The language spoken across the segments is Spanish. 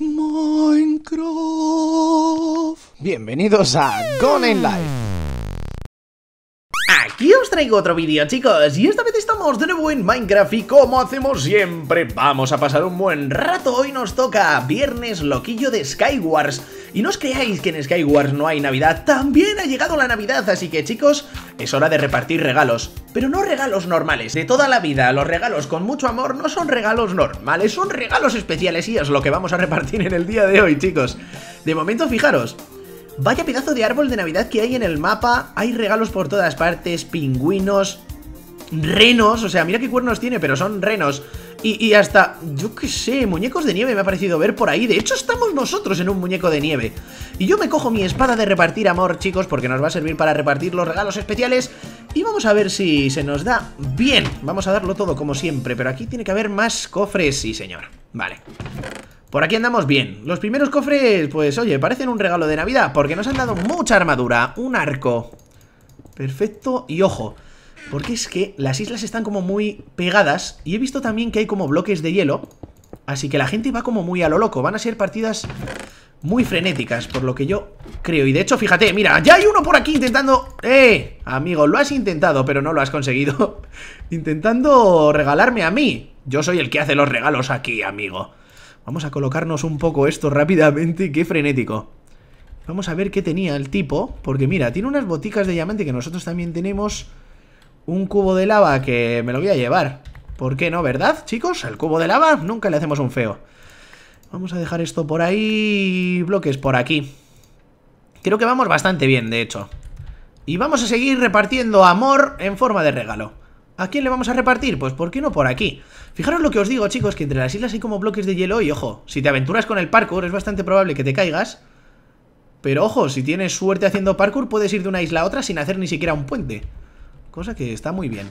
Minecraft. Bienvenidos a Gone in Life. Aquí os traigo otro vídeo chicos y esta vez estamos de nuevo en Minecraft y como hacemos siempre vamos a pasar un buen rato Hoy nos toca Viernes Loquillo de Skywars y no os creáis que en Skywars no hay Navidad, también ha llegado la Navidad, así que chicos, es hora de repartir regalos. Pero no regalos normales, de toda la vida, los regalos con mucho amor no son regalos normales, son regalos especiales y es lo que vamos a repartir en el día de hoy, chicos. De momento, fijaros, Vaya pedazo de árbol de Navidad que hay en el mapa. Hay regalos por todas partes, pingüinos, renos. O sea, mira qué cuernos tiene, pero son renos y, hasta, yo qué sé, muñecos de nieve me ha parecido ver por ahí. De hecho, estamos nosotros en un muñeco de nieve. Y yo me cojo mi espada de repartir amor, chicos, porque nos va a servir para repartir los regalos especiales. Y vamos a ver si se nos da bien. Vamos a darlo todo como siempre, pero aquí tiene que haber más cofres, sí señor. Vale. Por aquí andamos bien. Los primeros cofres, pues oye, parecen un regalo de Navidad, porque nos han dado mucha armadura, un arco. Perfecto, y ojo, porque es que las islas están como muy pegadas y he visto también que hay como bloques de hielo. Así que la gente va como muy a lo loco. Van a ser partidas muy frenéticas, por lo que yo creo. Y de hecho, fíjate, mira, ya hay uno por aquí intentando... ¡Eh! Amigo, lo has intentado, pero no lo has conseguido. intentando regalarme a mí. Yo soy el que hace los regalos aquí, amigo. Vamos a colocarnos un poco esto rápidamente. ¡Qué frenético! Vamos a ver qué tenía el tipo. Porque mira, tiene unas boticas de diamante que nosotros también tenemos... Un cubo de lava que me lo voy a llevar. ¿Por qué no, verdad, chicos? Al cubo de lava nunca le hacemos un feo. Vamos a dejar esto por ahí bloques por aquí. Creo que vamos bastante bien, de hecho. Y vamos a seguir repartiendo amor en forma de regalo. ¿A quién le vamos a repartir? Pues ¿por qué no por aquí? Fijaros lo que os digo, chicos, que entre las islas hay como bloques de hielo y ojo, si te aventuras con el parkour es bastante probable que te caigas. Pero ojo, si tienes suerte haciendo parkour puedes ir de una isla a otra sin hacer ni siquiera un puente. Cosa que está muy bien.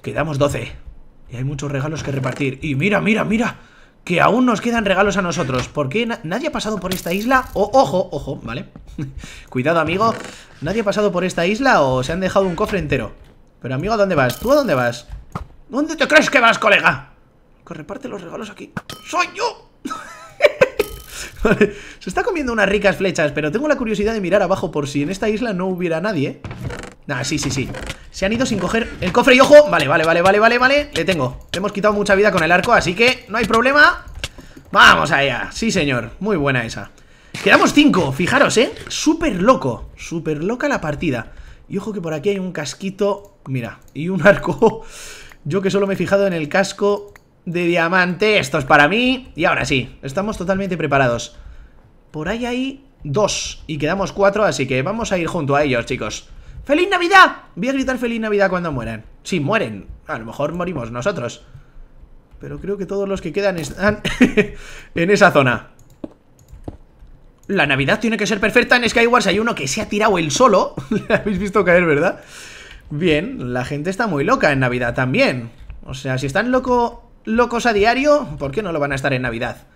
Quedamos 12. Y hay muchos regalos que repartir. Y mira, mira, mira. Que aún nos quedan regalos a nosotros. ¿Por qué nadie ha pasado por esta isla. O ojo, ojo, ¿vale? Cuidado, amigo. Nadie ha pasado por esta isla o se han dejado un cofre entero. Pero, amigo, ¿a dónde vas? ¿Tú a dónde vas? ¿Dónde te crees que vas, colega? Que reparte los regalos aquí. ¡Soy yo! Se está comiendo unas ricas flechas, pero tengo la curiosidad de mirar abajo por si en esta isla no hubiera nadie. Nah, sí, sí, sí Se han ido sin coger el cofre y ojo Vale, vale, vale, vale, vale, vale Le tengo hemos quitado mucha vida con el arco Así que no hay problema Vamos allá Sí, señor Muy buena esa Quedamos cinco Fijaros, eh Súper loco Súper loca la partida Y ojo que por aquí hay un casquito Mira Y un arco Yo que solo me he fijado en el casco de diamante Esto es para mí Y ahora sí Estamos totalmente preparados Por ahí hay dos Y quedamos cuatro Así que vamos a ir junto a ellos, chicos ¡Feliz Navidad! Voy a gritar Feliz Navidad cuando mueran. Si mueren. A lo mejor morimos nosotros. Pero creo que todos los que quedan están en esa zona. La Navidad tiene que ser perfecta en Skywars. Hay uno que se ha tirado el solo. Le habéis visto caer, ¿verdad? Bien, la gente está muy loca en Navidad también. O sea, si están loco, locos a diario, ¿por qué no lo van a estar en Navidad?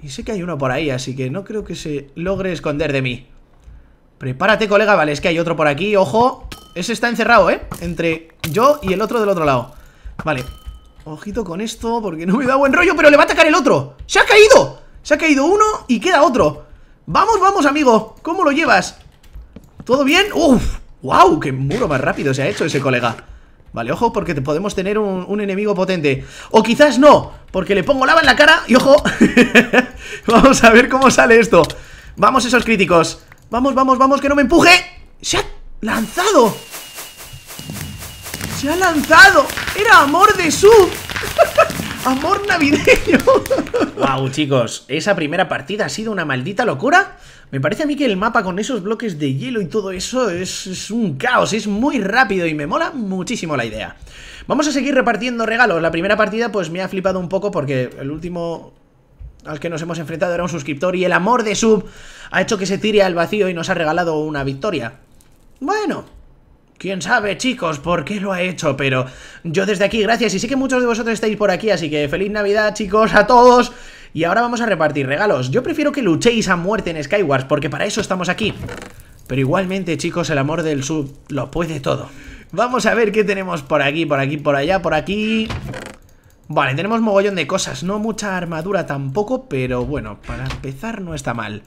Y sé que hay uno por ahí, así que no creo que se logre esconder de mí. Prepárate, colega, vale, es que hay otro por aquí, ojo Ese está encerrado, ¿eh? Entre yo y el otro del otro lado Vale, ojito con esto Porque no me da buen rollo, pero le va a atacar el otro ¡Se ha caído! Se ha caído uno y queda otro ¡Vamos, vamos, amigo! ¿Cómo lo llevas? ¿Todo bien? ¡Uf! ¡Wow! ¡Qué muro más rápido se ha hecho ese colega! Vale, ojo, porque podemos tener un, un, enemigo potente O quizás no, porque le pongo lava en la cara Y ojo Vamos a ver cómo sale esto Vamos esos críticos Vamos, vamos, vamos, que no me empuje ¡Se ha lanzado! ¡Se ha lanzado! ¡Era amor de su! ¡Amor navideño! wow, chicos, esa primera partida ha sido una maldita locura. Me parece a mí que el mapa con esos bloques de hielo y todo eso es, es, un caos, es muy rápido y me mola muchísimo la idea. Vamos a seguir repartiendo regalos. La primera partida pues me ha flipado un poco porque el último al que nos hemos enfrentado era un suscriptor y el amor de Sub ha hecho que se tire al vacío y nos ha regalado una victoria. Bueno, quién sabe chicos por qué lo ha hecho, pero yo desde aquí gracias y sé que muchos de vosotros estáis por aquí, así que feliz Navidad chicos a todos. Y ahora vamos a repartir regalos. Yo prefiero que luchéis a muerte en Skywars porque para eso estamos aquí. Pero igualmente chicos, el amor del Sub lo puede todo. Vamos a ver qué tenemos por aquí, por aquí, por allá, por aquí... Vale, tenemos mogollón de cosas, no mucha armadura tampoco, pero bueno, para empezar no está mal.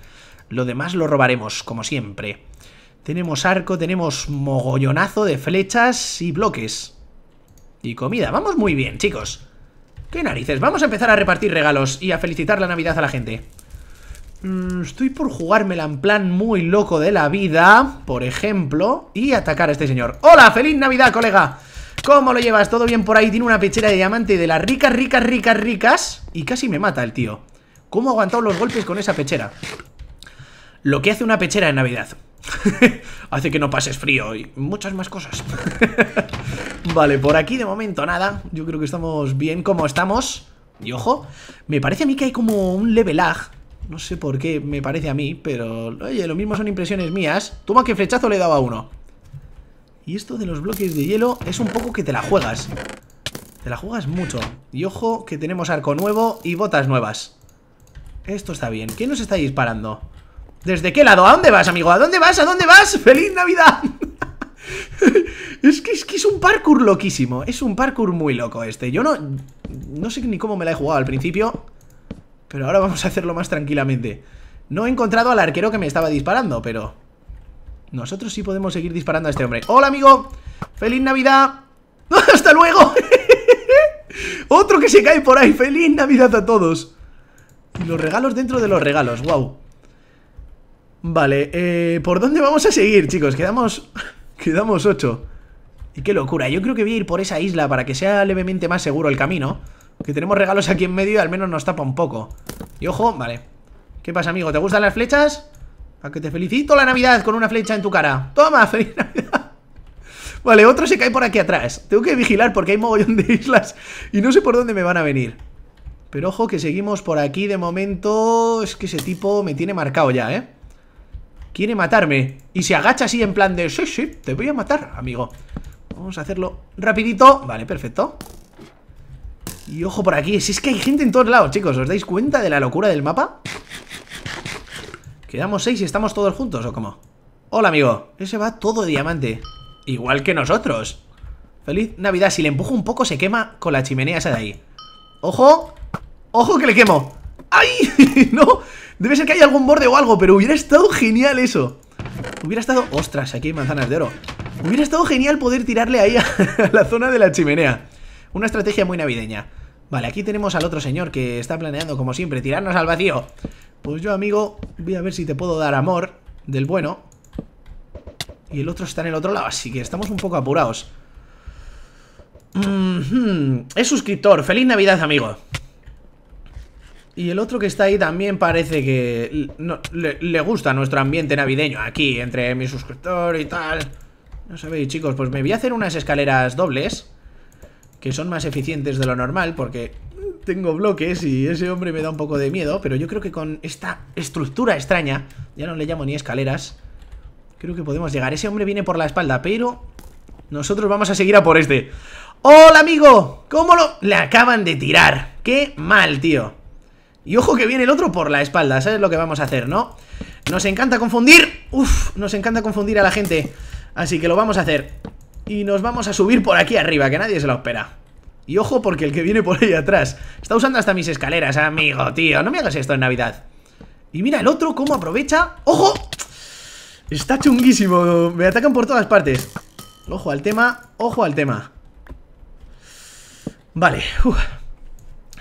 Lo demás lo robaremos, como siempre. Tenemos arco, tenemos mogollonazo de flechas y bloques. Y comida, vamos muy bien, chicos. ¿Qué narices? Vamos a empezar a repartir regalos y a felicitar la Navidad a la gente. Mm, estoy por jugármela en plan muy loco de la vida, por ejemplo, y atacar a este señor. ¡Hola! ¡Feliz Navidad, colega! ¿Cómo lo llevas? ¿Todo bien por ahí? Tiene una pechera de diamante de las ricas, ricas, ricas, ricas Y casi me mata el tío ¿Cómo ha aguantado los golpes con esa pechera? Lo que hace una pechera en Navidad Hace que no pases frío y muchas más cosas Vale, por aquí de momento nada Yo creo que estamos bien como estamos Y ojo, me parece a mí que hay como un level lag No sé por qué me parece a mí Pero, oye, lo mismo son impresiones mías Toma que flechazo le he dado a uno y esto de los bloques de hielo es un poco que te la juegas. Te la juegas mucho. Y ojo que tenemos arco nuevo y botas nuevas. Esto está bien. ¿Quién nos está disparando? ¿Desde qué lado? ¿A dónde vas, amigo? ¿A dónde vas? ¿A dónde vas? ¡Feliz Navidad! es, que, es un parkour loquísimo. Es un parkour muy loco este. Yo no, no sé ni cómo me la he jugado al principio. Pero ahora vamos a hacerlo más tranquilamente. No he encontrado al arquero que me estaba disparando, pero... Nosotros sí podemos seguir disparando a este hombre ¡Hola, amigo! ¡Feliz Navidad! ¡Hasta luego! Otro que se cae por ahí ¡Feliz Navidad a todos! Los regalos dentro de los regalos, wow Vale, eh, ¿por dónde vamos a seguir, chicos? Quedamos... quedamos ocho. Y qué locura, yo creo que voy a ir por esa isla Para que sea levemente más seguro el camino Que tenemos regalos aquí en medio y al menos nos tapa un poco Y ojo, vale ¿Qué pasa, amigo? ¿Te gustan las flechas? A que te felicito la Navidad con una flecha en tu cara. Toma, feliz Navidad. Vale, otro se cae por aquí atrás. Tengo que vigilar porque hay mogollón de islas y no sé por dónde me van a venir. Pero ojo que seguimos por aquí de momento. Es que ese tipo me tiene marcado ya, ¿eh? Quiere matarme. Y se agacha así en plan de... Sí, sí, te voy a matar, amigo. Vamos a hacerlo rapidito. Vale, perfecto. Y ojo por aquí. Si es que hay gente en todos lados, chicos. ¿Os dais cuenta de la locura del mapa? ¿Quedamos seis y estamos todos juntos o cómo? Hola, amigo. Ese va todo de diamante. Igual que nosotros. Feliz Navidad. Si le empujo un poco se quema con la chimenea esa de ahí. ¡Ojo! ¡Ojo que le quemo! ¡Ay! ¡No! Debe ser que hay algún borde o algo, pero hubiera estado genial eso. Hubiera estado... ¡Ostras! Aquí hay manzanas de oro. Hubiera estado genial poder tirarle ahí a, la zona de la chimenea. Una estrategia muy navideña. Vale, aquí tenemos al otro señor que está planeando, como siempre, tirarnos al vacío. Pues yo, amigo, voy a ver si te puedo dar amor del bueno. Y el otro está en el otro lado, así que estamos un poco apurados. Es suscriptor. Feliz Navidad, amigo. Y el otro que está ahí también parece que le, le, gusta nuestro ambiente navideño aquí, entre mi suscriptor y tal. No sabéis, chicos, pues me voy a hacer unas escaleras dobles, que son más eficientes de lo normal, porque tengo bloques y ese hombre me da un poco de miedo, pero yo creo que con esta estructura extraña, ya no le llamo ni escaleras, creo que podemos llegar. Ese hombre viene por la espalda, pero nosotros vamos a seguir a por este. ¡Hola, amigo! ¿Cómo lo...? Le acaban de tirar. ¡Qué mal, tío! Y ojo que viene el otro por la espalda, ¿sabes lo que vamos a hacer, no? Nos encanta confundir... ¡Uf! Nos encanta confundir a la gente. Así que lo vamos a hacer. Y nos vamos a subir por aquí arriba, que nadie se lo espera. Y ojo porque el que viene por ahí atrás Está usando hasta mis escaleras, amigo, tío No me hagas esto en Navidad Y mira el otro cómo aprovecha ¡Ojo! Está chunguísimo Me atacan por todas partes Ojo al tema, ojo al tema Vale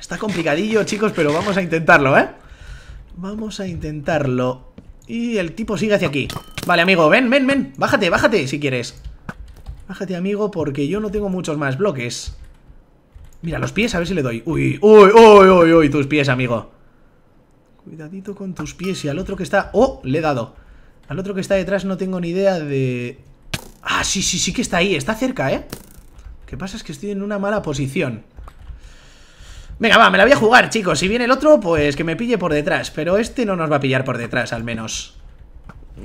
Está complicadillo, chicos Pero vamos a intentarlo, ¿eh? Vamos a intentarlo Y el tipo sigue hacia aquí Vale, amigo, ven, ven, ven Bájate, bájate si quieres Bájate, amigo, porque yo no tengo muchos más bloques Mira, los pies, a ver si le doy. Uy, uy, uy, uy, uy, tus pies, amigo. Cuidadito con tus pies. Y al otro que está... ¡Oh! Le he dado. Al otro que está detrás no tengo ni idea de... Ah, sí, sí, sí que está ahí. Está cerca, ¿eh? que pasa es que estoy en una mala posición. Venga, va, me la voy a jugar, chicos. Si viene el otro, pues que me pille por detrás. Pero este no nos va a pillar por detrás, al menos.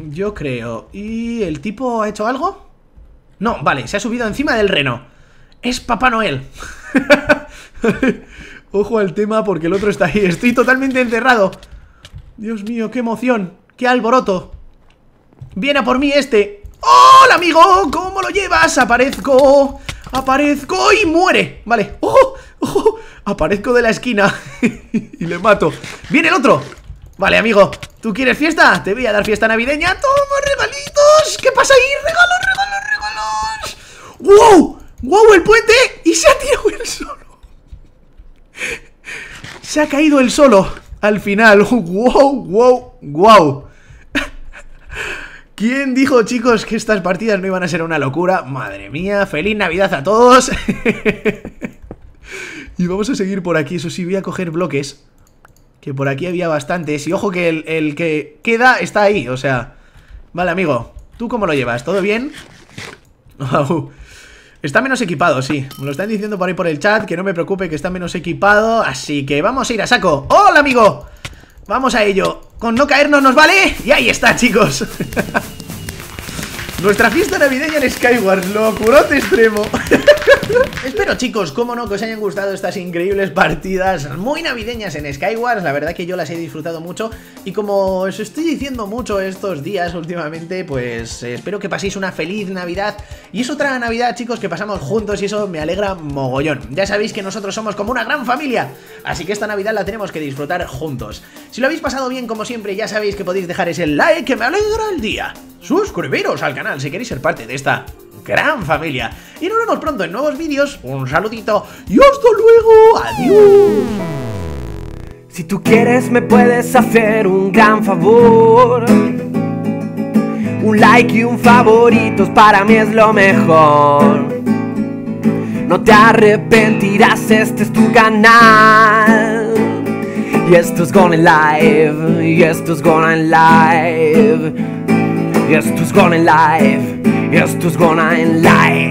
Yo creo. ¿Y el tipo ha hecho algo? No, vale, se ha subido encima del reno es Papá Noel. Ojo al tema porque el otro está ahí. Estoy totalmente encerrado. Dios mío, qué emoción. Qué alboroto. Viene a por mí este. ¡Hola, amigo! ¿Cómo lo llevas? Aparezco. Aparezco y muere. Vale. ¡Ojo! ¡Ojo! Aparezco de la esquina y le mato. ¡Viene el otro! Vale, amigo. ¿Tú quieres fiesta? Te voy a dar fiesta navideña. ¡Toma, regalitos! ¿Qué pasa ahí? ha caído el solo al final. ¡Wow, wow, wow! ¿Quién dijo, chicos, que estas partidas no iban a ser una locura? Madre mía, feliz Navidad a todos. y vamos a seguir por aquí. Eso sí, voy a coger bloques. Que por aquí había bastantes. Y ojo que el, que queda está ahí. O sea... Vale, amigo. ¿Tú cómo lo llevas? ¿Todo bien? Está menos equipado, sí. Me lo están diciendo por ahí por el chat, que no me preocupe, que está menos equipado. Así que vamos a ir a saco. ¡Hola, amigo! Vamos a ello. Con no caernos nos vale. Y ahí está, chicos. Nuestra fiesta navideña en Skyward. Locurote extremo. Espero chicos, como no, que os hayan gustado estas increíbles partidas muy navideñas en Skywars La verdad que yo las he disfrutado mucho y como os estoy diciendo mucho estos días últimamente Pues eh, espero que paséis una feliz Navidad Y es otra Navidad chicos que pasamos juntos y eso me alegra mogollón Ya sabéis que nosotros somos como una gran familia Así que esta Navidad la tenemos que disfrutar juntos Si lo habéis pasado bien como siempre ya sabéis que podéis dejar ese like que me alegra el día Suscribiros al canal si queréis ser parte de esta gran familia. Y nos vemos pronto en nuevos vídeos. Un saludito y hasta luego. Adiós. Si tú quieres me puedes hacer un gran favor. Un like y un favorito para mí es lo mejor. No te arrepentirás, este es tu canal. Y esto es going Live, y esto es going Live, y esto es going Live. Yes, Estos gonna lie